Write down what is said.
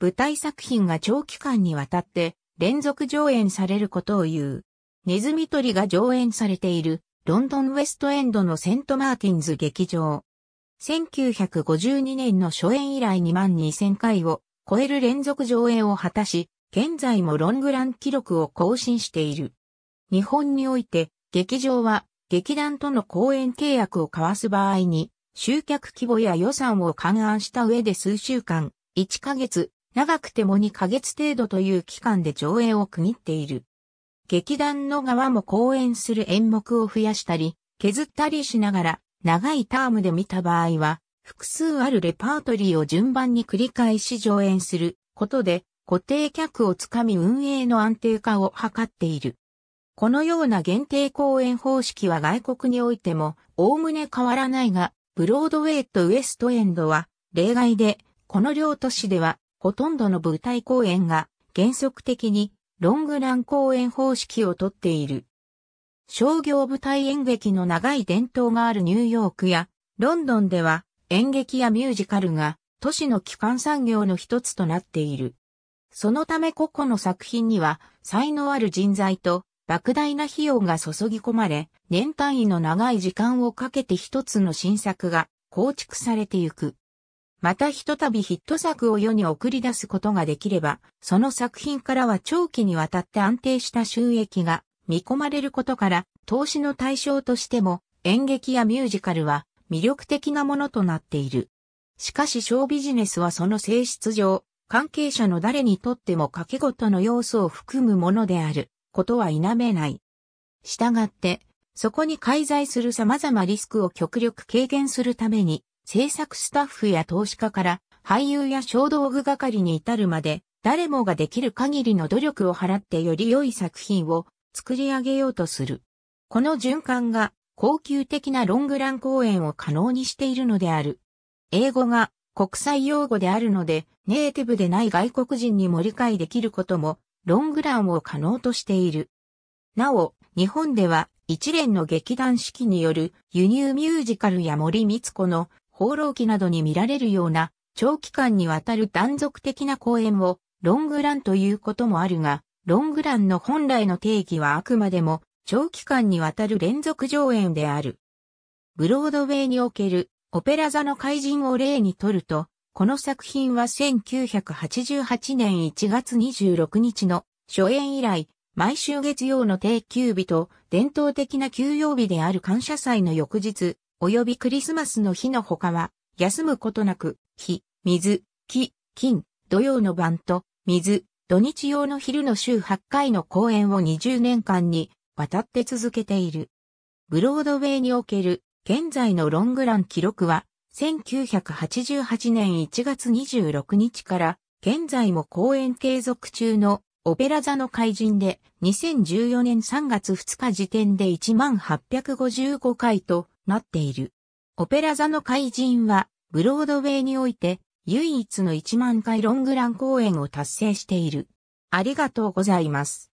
舞台作品が長期間にわたって連続上演されることを言う。ネズミ取りが上演されているロンドンウェストエンドのセントマーティンズ劇場。1952年の初演以来2万2000回を超える連続上演を果たし、現在もロングラン記録を更新している。日本において、劇場は劇団との公演契約を交わす場合に、集客規模や予算を勘案した上で数週間、1ヶ月、長くても2ヶ月程度という期間で上演を区切っている。劇団の側も公演する演目を増やしたり、削ったりしながら、長いタームで見た場合は、複数あるレパートリーを順番に繰り返し上演することで、固定客をつかみ運営の安定化を図っている。このような限定公演方式は外国においても、おおむね変わらないが、ブロードウェイとウエストエンドは、例外で、この両都市では、ほとんどの舞台公演が原則的にロングラン公演方式をとっている。商業舞台演劇の長い伝統があるニューヨークやロンドンでは演劇やミュージカルが都市の基幹産業の一つとなっている。そのため個々の作品には才能ある人材と莫大な費用が注ぎ込まれ、年単位の長い時間をかけて一つの新作が構築されてゆく。またひとたびヒット作を世に送り出すことができれば、その作品からは長期にわたって安定した収益が見込まれることから、投資の対象としても演劇やミュージカルは魅力的なものとなっている。しかし小ビジネスはその性質上、関係者の誰にとっても掛け事の要素を含むものであることは否めない。したがって、そこに介在する様々リスクを極力軽減するために、制作スタッフや投資家から俳優や小道具係に至るまで誰もができる限りの努力を払ってより良い作品を作り上げようとする。この循環が高級的なロングラン公演を可能にしているのである。英語が国際用語であるので、ネイティブでない外国人にも理解できることも、ロングランを可能としている。なお、日本では一連の劇団四季による輸入ミュージカルや森光子の放浪記などに見られるような長期間にわたる断続的な公演をロングランということもあるが、ロングランの本来の定義はあくまでも長期間にわたる連続上演である。ブロードウェイにおけるオペラ座の怪人を例にとると、この作品は1988年1月26日の初演以来、毎週月曜の定休日と伝統的な休養日である感謝祭の翌日、及びクリスマスの日の他は、休むことなく、日、水、木、金、土曜の晩と、水、土日用の昼の週8回の公演を20年間に渡って続けている。ブロードウェイにおける現在のロングラン記録は、1988年1月26日から現在も公演継続中のオペラ座の怪人で2014年3月2日時点で1855回となっている。オペラ座の怪人は、ブロードウェイにおいて、唯一の1万回ロングラン公演を達成している。ありがとうございます。